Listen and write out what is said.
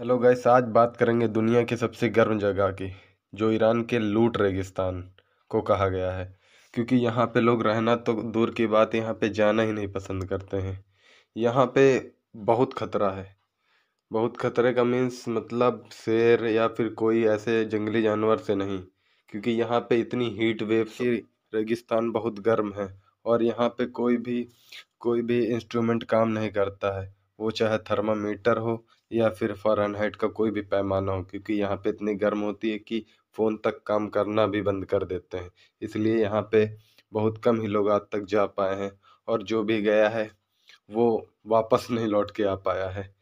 hello guys आज बात करेंगे दुनिया की सबसे गर्म जगह की जो ईरान के लूट रेगिस्तान को कहा गया है क्योंकि यहाँ पे लोग रहना तो दूर की बात यहाँ पे जाना ही नहीं पसंद करते हैं यहाँ पे बहुत खतरा है बहुत खतरे का मीन्स मतलब शेर या फिर कोई ऐसे जंगली जानवर से नहीं क्योंकि यहाँ पे इतनी हीट वेव से रेगिस्तान बहुत गर्म है और यहाँ पे कोई भी कोई भी इंस्ट्रूमेंट काम नहीं करता है वो चाहे थर्मामीटर हो या फिर फ़ारेनहाइट का कोई भी पैमाना हो क्योंकि यहाँ पे इतनी गर्म होती है कि फ़ोन तक काम करना भी बंद कर देते हैं इसलिए यहाँ पे बहुत कम ही लोग आज तक जा पाए हैं और जो भी गया है वो वापस नहीं लौट के आ पाया है